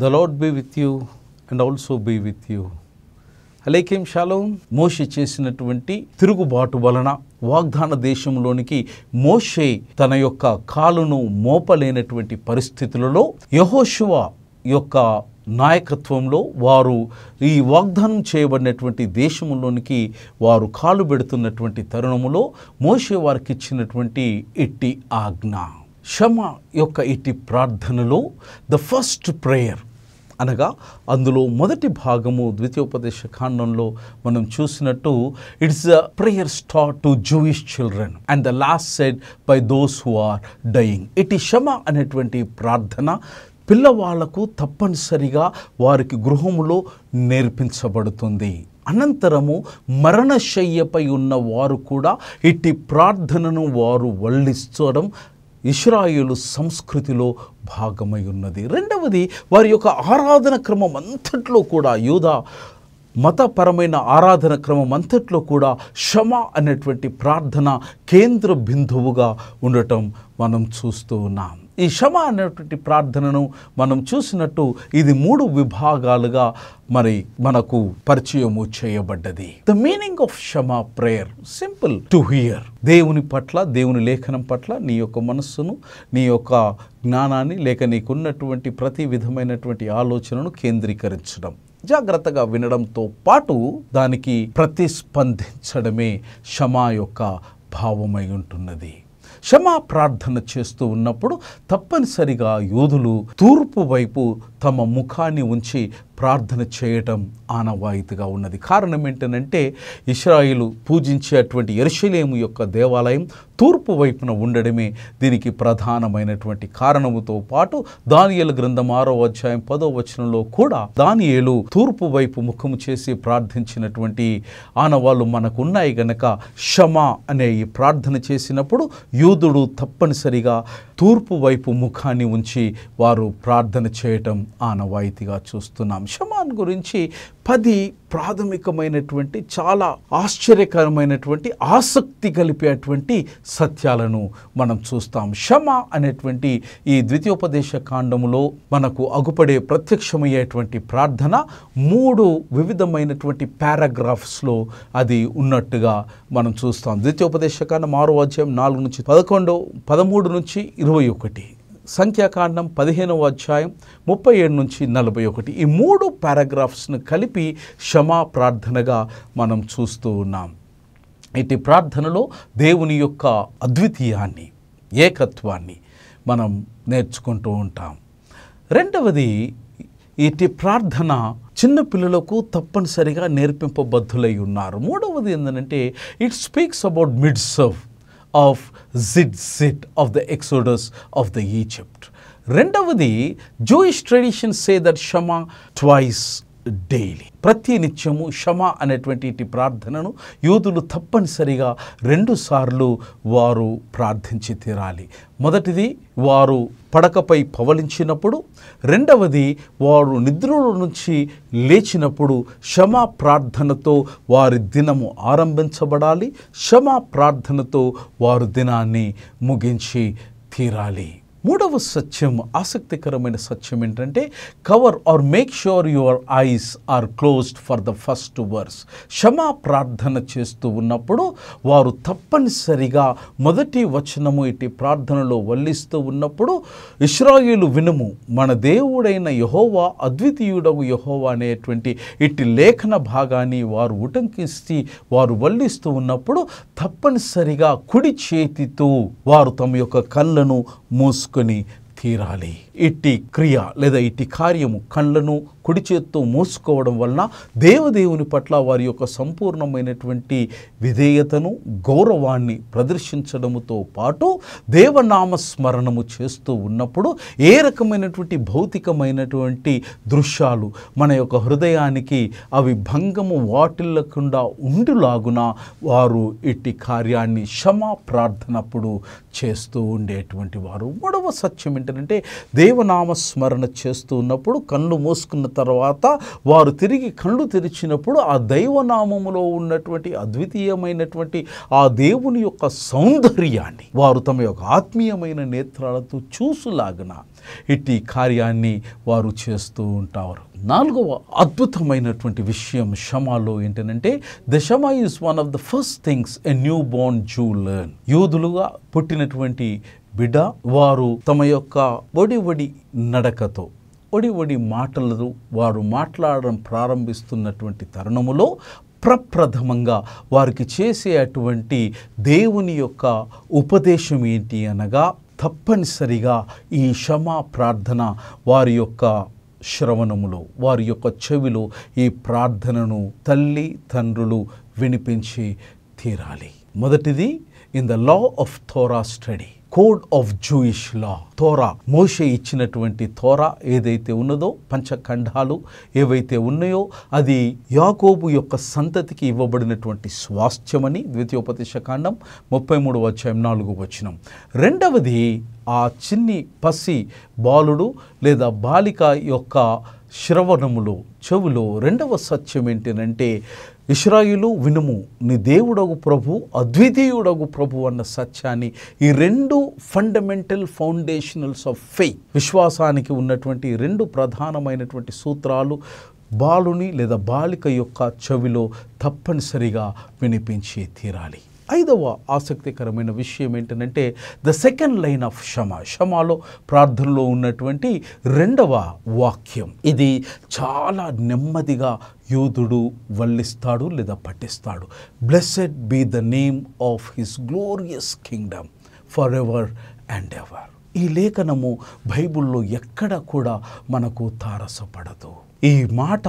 The Lord be with you and also be with you అలేకేం శాలం Moshe చేసినటువంటి తిరుగుబాటు వలన వాగ్దాన దేశంలోనికి మోషే తన యొక్క కాలును మోపలేనటువంటి పరిస్థితులలో యహోశివ యొక్క నాయకత్వంలో వారు ఈ వాగ్దానం చేయబడినటువంటి దేశంలోనికి వారు కాలు పెడుతున్నటువంటి తరుణములో మోషే వారికి ఇచ్చినటువంటి ఎట్టి ఆజ్ఞ శమ యొక్క ఇటు ప్రార్థనలో ద ఫస్ట్ ప్రేయర్ అనగా అందులో మొదటి భాగము ద్వితీయోపదేశ ఖాండంలో మనం చూసినట్టు it's a prayer start to Jewish children and the last said by those who are dying ఇటు శమ అనేటువంటి ప్రార్థన పిల్లవాళ్లకు తప్పనిసరిగా వారికి గృహములో నేర్పించబడుతుంది అనంతరము మరణశయ్యపై ఉన్న వారు కూడా ఇట్టి ప్రార్థనను వారు వల్లిస్తడం ఇస్రాయిలు సంస్కృతిలో భాగమై ఉన్నది రెండవది వారి యొక్క ఆరాధన క్రమం అంతట్లో కూడా యూధ మతపరమైన ఆరాధన క్రమం అంతట్లో కూడా క్షమ అనేటువంటి ప్రార్థన కేంద్ర బిందువుగా ఉండటం మనం చూస్తూ ఉన్నాం ఈ క్షమ అనేటువంటి ప్రార్థనను మనం చూసినట్టు ఇది మూడు విభాగాలుగా మరి మనకు పరిచయము చేయబడ్డది the meaning of Shema prayer simple to hear దేవుని పట్ల దేవుని లేఖనం పట్ల నీ యొక్క మనస్సును నీ యొక్క జ్ఞానాన్ని లేక నీకున్నటువంటి ప్రతి విధమైనటువంటి ఆలోచనను కేంద్రీకరించడం జాగ్రత్తగా వినడంతో పాటు దానికి ప్రతిస్పందించడమే క్షమా యొక్క భావమై ఉంటున్నది క్షమా ప్రార్థన చేస్తూ ఉన్నప్పుడు తప్పనిసరిగా యోధులు తూర్పు వైపు తమ ముఖాన్ని ఉంచి ప్రార్థన చేయటం ఆనవాయితీగా ఉన్నది కారణం ఏంటంటే ఇస్రాయిలు పూజించేటువంటి ఎరుషలేము యొక్క దేవాలయం తూర్పు వైపున ఉండడమే దీనికి ప్రధానమైనటువంటి కారణముతో పాటు దానియలు గ్రంథం ఆరో అధ్యాయం పదో వచనంలో కూడా దానియలు తూర్పు వైపు ముఖము చేసి ప్రార్థించినటువంటి ఆనవాళ్ళు మనకు ఉన్నాయి గనక క్షమ అనే ఈ ప్రార్థన చేసినప్పుడు యూదుడు తప్పనిసరిగా తూర్పు వైపు ముఖాన్ని ఉంచి వారు ప్రార్థన చేయటం ఆనవాయితీగా చూస్తున్నాం షమాన్ గురించి పది ప్రాథమికమైనటువంటి చాలా ఆశ్చర్యకరమైనటువంటి ఆసక్తి కలిపేటువంటి సత్యాలను మనం చూస్తాం శమ అనేటువంటి ఈ ద్వితీయోపదేశ కాండములో మనకు అగుపడే ప్రత్యక్షమయ్యేటువంటి ప్రార్థన మూడు వివిధమైనటువంటి పారాగ్రాఫ్స్లో అది ఉన్నట్టుగా మనం చూస్తాం ద్వితీయోపదేశ కాండం ఆరో అధ్యాయం నాలుగు నుంచి పదకొండు పదమూడు నుంచి ఇరవై ఒకటి సంఖ్యాకాండం పదిహేనవ అధ్యాయం ముప్పై ఏడు నుంచి నలభై ఒకటి ఈ మూడు పారాగ్రాఫ్స్ను కలిపి క్షమా ప్రార్థనగా మనం చూస్తూ ఉన్నాం ఇటు ప్రార్థనలో దేవుని యొక్క అద్వితీయాన్ని ఏకత్వాన్ని మనం నేర్చుకుంటూ ఉంటాం రెండవది ఇటు ప్రార్థన చిన్న పిల్లలకు తప్పనిసరిగా నేర్పింపబద్ధులై ఉన్నారు మూడవది ఏంటంటే ఇట్ స్పీక్స్ అబౌట్ మిడ్ సర్వ్ of Zidzit of the Exodus of the Egypt. Rendavadi, Jewish tradition say that Shema twice daily ప్రతి నిత్యము క్షమ అనేటువంటి ప్రార్థనను యూదులు తప్పనిసరిగా రెండుసార్లు వారు ప్రార్థించి తీరాలి మొదటిది వారు పడకపై పవలించినప్పుడు రెండవది వారు నిద్రలో నుంచి లేచినప్పుడు క్షమా ప్రార్థనతో వారి దినము ఆరంభించబడాలి క్షమా ప్రార్థనతో వారు దినాన్ని ముగించి తీరాలి మూడవ సత్యం ఆసక్తికరమైన సత్యం ఏంటంటే cover or make sure your eyes are closed for the first verse Shema ప్రార్థన చేస్తూ ఉన్నప్పుడు వారు తప్పనిసరిగా మొదటి వచనము ఇటు ప్రార్థనలో వల్లిస్తూ ఉన్నప్పుడు ఇస్రాయిలు వినుము మన దేవుడైన యహోవా అద్వితీయుడవు యహోవా అనేటువంటి ఇట్టి లేఖన భాగాన్ని వారు ఉటంకిస్తే వారు వల్లిస్తూ ఉన్నప్పుడు తప్పనిసరిగా కుడి చేతితో వారు తమ యొక్క కళ్ళను మూసు చేసుకొని తీరాలి ఇట్టి క్రియ లేదా ఇట్టి కార్యము కళ్ళను కుడి చేత్తో మోసుకోవడం వలన దేవదేవుని పట్ల వారి యొక్క సంపూర్ణమైనటువంటి విధేయతను గౌరవాన్ని ప్రదర్శించడముతో పాటు దేవనామ స్మరణము చేస్తూ ఉన్నప్పుడు ఏ రకమైనటువంటి భౌతికమైనటువంటి దృశ్యాలు మన యొక్క హృదయానికి అవి భంగము వాటిల్లకుండా ఉండులాగున వారు ఇట్టి కార్యాన్ని క్షమా ప్రార్థనప్పుడు చేస్తూ ఉండేటువంటి వారు మూడవ సత్యం ఏంటంటే దేవనామ స్మరణ చేస్తూ ఉన్నప్పుడు కళ్ళు మూసుకున్న తర్వాత వారు తిరిగి కళ్ళు తెరిచినప్పుడు ఆ దైవనామములో ఉన్నటువంటి అద్వితీయమైనటువంటి ఆ దేవుని యొక్క సౌందర్యాన్ని వారు తమ యొక్క ఆత్మీయమైన నేత్రాలతో చూసులాగిన ఇట్టి కార్యాన్ని వారు చేస్తూ ఉంటారు నాలుగవ అద్భుతమైనటువంటి విషయం షమాలో ఏంటంటే the Shema is one of the first things a newborn Jew learn యూదులుగా పుట్టినటువంటి బిడ్డ వారు తమ యొక్క ఒడి ఒడి నడకతో ఒడి ఒడి మాటలను వారు మాట్లాడడం ప్రారంభిస్తున్నటువంటి తరుణములో ప్రప్రథమంగా వారికి చేసే అటువంటి దేవుని యొక్క ఉపదేశం ఏంటి అనగా తప్పనిసరిగా ఈ క్షమా ప్రార్థన వారి యొక్క శ్రవణములో వారి యొక్క చెవిలో ఈ ప్రార్థనను తల్లి తండ్రులు వినిపించి తీరాలి మొదటిది in the law of Torah study code of Jewish law Torah Moshe ఇచ్చినటువంటి తోరా ఏదైతే ఉన్నదో పంచఖండాలు ఏవైతే ఉన్నాయో అది యాకోబు యొక్క సంతతికి ఇవ్వబడినటువంటి స్వాస్థ్యమని ద్వితీయోపదేశ కాండం ముప్పై మూడు వచ్చాయం నాలుగు వచ్చినం రెండవది ఆ చిన్ని పసి బాలుడు లేదా బాలిక యొక్క శ్రవణములో చెవులో రెండవ సత్యం ఏంటంటే ఇష్రాయులు వినుము నీ దేవుడగు ప్రభు అద్వితీయుడగు ప్రభు అన్న సత్యాన్ని ఈ రెండు ఫండమెంటల్ ఫౌండేషనల్స్ ఆఫ్ ఫెయిత్ విశ్వాసానికి ఉన్నటువంటి రెండు ప్రధానమైనటువంటి సూత్రాలు బాలుని లేదా బాలిక యొక్క చెవిలో తప్పనిసరిగా వినిపించి తీరాలి ఐదవ ఆసక్తికరమైన విషయం ఏంటంటే the second line of Shema షమాలో ప్రార్థనలో ఉన్నటువంటి రెండవ వాక్యం ఇది చాలా నెమ్మదిగా యోధుడు వల్లిస్తాడు లేదా పఠిస్తాడు blessed be the name of his glorious kingdom for ever and ever ఈ లేఖనము బైబిల్లో ఎక్కడ కూడా మనకు తారసపడదు ఈ మాట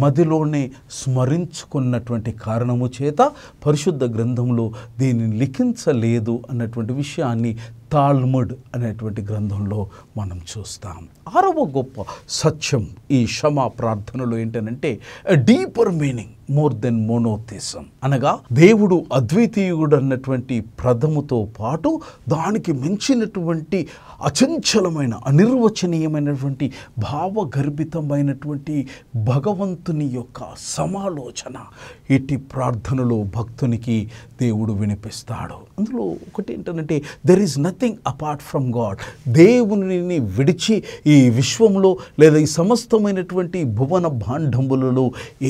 మదిలోనే స్మరించుకున్నటువంటి కారణము చేత పరిశుద్ధ గ్రంథంలో దీనిని లిఖించలేదు అన్నటువంటి విషయాన్ని తాల్ముడ్ అనేటువంటి గ్రంథంలో మనం చూస్తాం ఆరవ గొప్ప సత్యం ఈ క్షమా ప్రార్థనలో ఏంటనంటే deeper meaning more than monotheism అనగా దేవుడు అద్వితీయుడు అన్నటువంటి ప్రథముతో పాటు దానికి మించినటువంటి అచంచలమైన అనిర్వచనీయమైనటువంటి భావగర్భితమైనటువంటి భగవంతుని యొక్క సమాలోచన ఇటు ప్రార్థనలో భక్తునికి దేవుడు వినిపిస్తాడు అందులో ఒకటి ఏంటంటే there is nothing nothing apart from God దేవుని విడిచి ఈ విశ్వంలో లేదా ఈ సమస్తమైనటువంటి భువన భాండంబులలో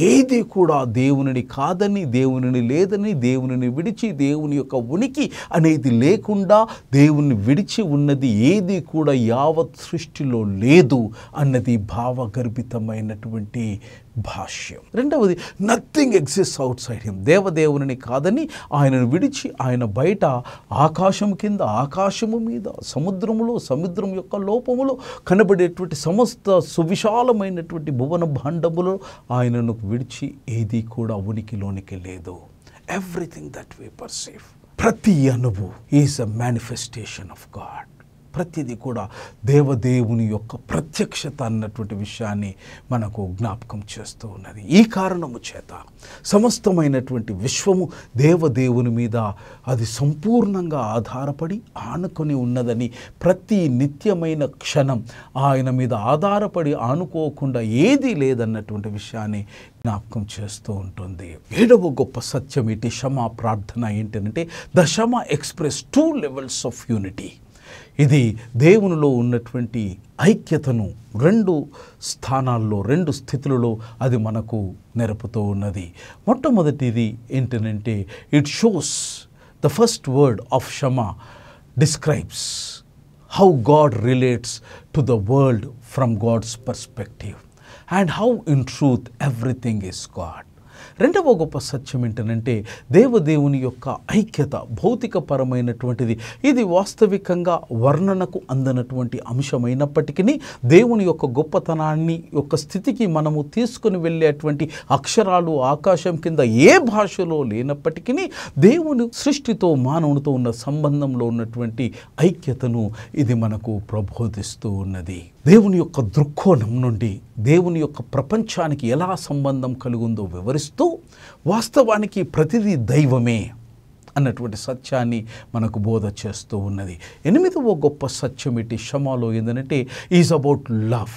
ఏది కూడా దేవునిని కాదని దేవునిని లేదని దేవుని విడిచి దేవుని యొక్క ఉనికి అనేది లేకుండా దేవుని విడిచి ఉన్నది ఏది కూడా యావత్ సృష్టిలో లేదు అన్నది భావగర్భితమైనటువంటి భాష్యం రెండవది nothing exist outside him దేవదేవుని కాదని ఆయనను విడిచి ఆయన బయట ఆకాశం కింద ఆకాశము మీద సముద్రములో సముద్రం యొక్క లోపములో కనబడేటువంటి సమస్త సువిశాలమైనటువంటి భువన భాండములో ఆయనను విడిచి ఏది కూడా ఉనికిలోనికి లేదు ఎవ్రీథింగ్ దట్ వీ పర్సీవ్ ప్రతి అనుభవం is a manifestation of God ప్రతిదీ కూడా దేవదేవుని యొక్క ప్రత్యక్షత అన్నటువంటి విషయాన్ని మనకు జ్ఞాపకం చేస్తూ ఉన్నది ఈ కారణము చేత సమస్తమైనటువంటి విశ్వము దేవదేవుని మీద అది సంపూర్ణంగా ఆధారపడి ఆనుకొని ఉన్నదని ప్రతి నిత్యమైన క్షణం ఆయన మీద ఆధారపడి ఆనుకోకుండా ఏదీ లేదన్నటువంటి విషయాన్ని జ్ఞాపకం చేస్తూ ఉంటుంది ఏడవ గొప్ప సత్యం ఏంటి క్షమా ప్రార్థన ఏంటంటే the Shema express two levels of unity ఇది దేవునిలో ఉన్నటువంటి ఐక్యతను రెండు స్థానాల్లో రెండు స్థితులలో అది మనకు నెరపుతూ ఉన్నది మొట్టమొదటిది ఏంటనంటే it shows the first word of Shema describes how God relates to the world from God's perspective and how in truth everything is God రెండవ గొప్ప సత్యం ఏంటనంటే దేవదేవుని యొక్క ఐక్యత భౌతిక పరమైనటువంటిది ఇది వాస్తవికంగా వర్ణనకు అందనటువంటి అంశమైనప్పటికీ దేవుని యొక్క గొప్పతనాన్ని యొక్క స్థితికి మనము తీసుకుని వెళ్ళేటువంటి అక్షరాలు ఆకాశం కింద ఏ భాషలో లేనప్పటికీ దేవుని సృష్టితో మానవునితో ఉన్న సంబంధంలో ఉన్నటువంటి ఐక్యతను ఇది మనకు ప్రబోధిస్తూ ఉన్నది దేవుని యొక్క దృక్కోణం నుండి దేవుని యొక్క ప్రపంచానికి ఎలా సంబంధం కలుగుందో వివరిస్తూ వాస్తవానికి ప్రతిదీ దైవమే అన్నటువంటి సత్యాన్ని మనకు బోధ చేస్తూ ఉన్నది ఎనిమిదవ గొప్ప సత్యం ఏంటి క్షమాలో ఏంటంటే ఈజ్ అబౌట్ లవ్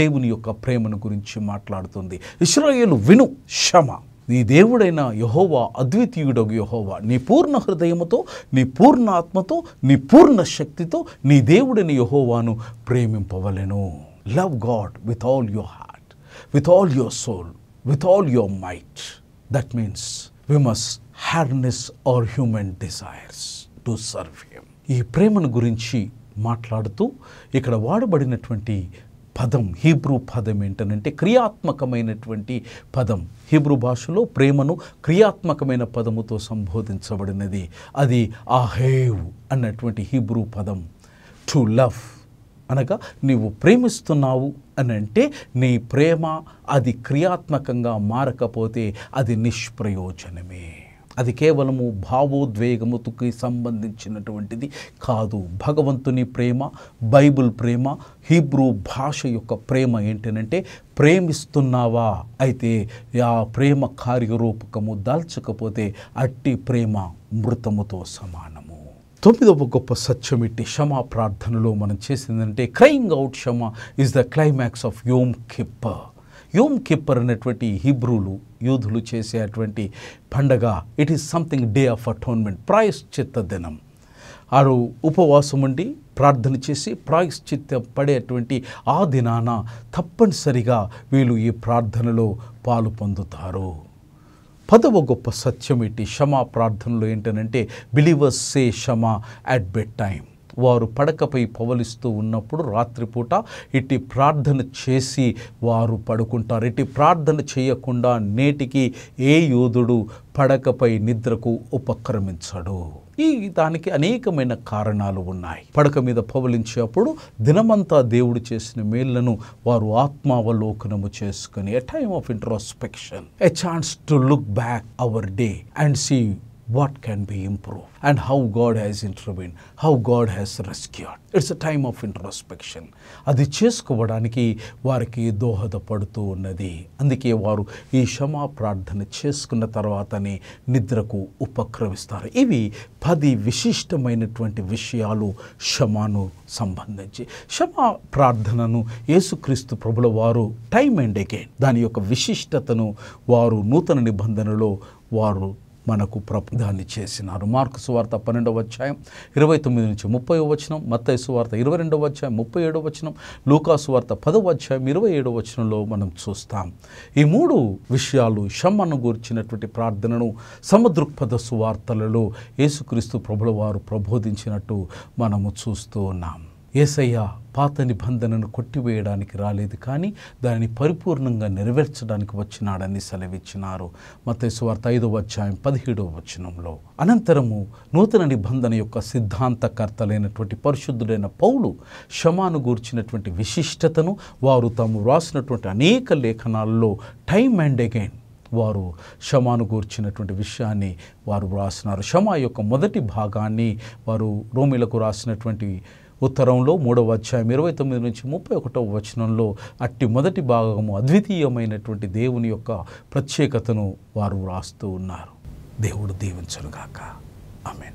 దేవుని యొక్క ప్రేమను గురించి మాట్లాడుతుంది ఇస్రాయేలు విను షమ నీ దేవుడైన యహోవా అద్వితీయుడగు యహోవా నీ పూర్ణ హృదయముతో నీ పూర్ణ ఆత్మతో నీ పూర్ణ శక్తితో నీ దేవుడైన యహోవాను ప్రేమింపవలెను love God with all your heart with all your soul with all your might that means we must harness our human desires to serve him ఈ ప్రేమను గురించి మాట్లాడుతూ ఇక్కడ వాడబడినటువంటి పదం హీబ్రూ పదం ఏంటనంటే క్రియాత్మకమైనటువంటి పదం హీబ్రూ భాషలో ప్రేమను క్రియాత్మకమైన పదముతో సంబోధించబడినది అది ఆహేవ్ అన్నటువంటి హీబ్రూ పదం టు లవ్ అనగా నీవు ప్రేమిస్తున్నావు అని అంటే నీ ప్రేమ అది క్రియాత్మకంగా మారకపోతే అది నిష్ప్రయోజనమే అది కేవలము భావోద్వేగముకి సంబంధించినటువంటిది కాదు భగవంతుని ప్రేమ బైబుల్ ప్రేమ హీబ్రూ భాష యొక్క ప్రేమ ఏంటనంటే ప్రేమిస్తున్నావా అయితే ఆ ప్రేమ కార్యరూపకము దాల్చకపోతే అట్టి ప్రేమ మృతముతో సమానము తొమ్మిదవ గొప్ప సత్యం ఇట్టి క్షమా ప్రార్థనలో మనం చేసిందంటే crying out Shema is the climax of Yom Kippur Yom Kippur అనేటువంటి హిబ్రూలు చేసే చేసేటువంటి పండగ it is something day of atonement ప్రాయశ్చిత్త దినం ఆడు ఉపవాసం ఉండి ప్రార్థన చేసి ప్రాయశ్చిత్త పడేటువంటి ఆ దినాన తప్పనిసరిగా వీళ్ళు ఈ ప్రార్థనలో పాలు పొందుతారు పదవ గొప్ప సత్యం ఏంటి క్షమా ప్రార్థనలు ఏంటనంటే బిలీవర్స్ సే క్షమా అట్ బెడ్ టైం వారు పడకపై పవలిస్తూ ఉన్నప్పుడు రాత్రిపూట ఇట్టి ప్రార్థన చేసి వారు పడుకుంటారు ఇట్టి ప్రార్థన చేయకుండా నేటికి ఏ యోధుడు పడకపై నిద్రకు ఉపక్రమించడు ఈ దానికి అనేకమైన కారణాలు ఉన్నాయి పడక మీద పవలించేప్పుడు దినమంతా దేవుడు చేసిన మేళ్లను వారు ఆత్మావలోకనము చేసుకుని a time of introspection a chance to look back our day and see what can be improved and how God has intervened, how God has rescued. It's a time of introspection. అది చేసుకోవడానికి వారికి దోహదపడుతూ ఉన్నది అందుకే వారు ఈ క్షమా ప్రార్థన చేసుకున్న తర్వాతనే నిద్రకు ఉపక్రమిస్తారు ఇవి పది విశిష్టమైనటువంటి విషయాలు క్షమాను సంబంధించి క్షమా ప్రార్థనను యేసుక్రీస్తు ప్రభుల వారు టైం అండ్ అగైన్ దాని యొక్క విశిష్టతను వారు నూతన నిబంధనలో వారు మనకు ప్రబుధాన్ని చేసినారు మార్కు సువార్త పన్నెండవ అధ్యాయం ఇరవై తొమ్మిది నుంచి ముప్పై వచనం మత్తయ్య సువార్త ఇరవై రెండవ అధ్యాయం ముప్పై ఏడవ వచనం లూకా సువార్త పదవ అధ్యాయం ఇరవై ఏడవ వచనంలో మనం చూస్తాం ఈ మూడు విషయాలు షమ్మను గూర్చినటువంటి ప్రార్థనను సమదృక్పథ సువార్తలలో యేసుక్రీస్తు ప్రభుల వారు ప్రబోధించినట్టు మనము చూస్తూ ఉన్నాం ఏసయ్య పాత నిబంధనను కొట్టివేయడానికి రాలేదు కానీ దానిని పరిపూర్ణంగా నెరవేర్చడానికి వచ్చినాడని సెలవిచ్చినారు మతేశ్వార్త ఐదవ అధ్యాయం పదిహేడవ వచనంలో అనంతరము నూతన నిబంధన యొక్క సిద్ధాంతకర్తలైనటువంటి పరిశుద్ధుడైన పౌలు క్షమాను గూర్చినటువంటి విశిష్టతను వారు తాము వ్రాసినటువంటి అనేక లేఖనాల్లో టైమ్ అండ్ అగైన్ వారు క్షమాను గూర్చినటువంటి విషయాన్ని వారు వ్రాసినారు క్షమా యొక్క మొదటి భాగాన్ని వారు రోమిలకు రాసినటువంటి ఉత్తరంలో మూడవ అధ్యాయం ఇరవై తొమ్మిది నుంచి ముప్పై ఒకటవ వచనంలో అట్టి మొదటి భాగము అద్వితీయమైనటువంటి దేవుని యొక్క ప్రత్యేకతను వారు వ్రాస్తూ ఉన్నారు దేవుడు దీవించనుగాక ఆమెన్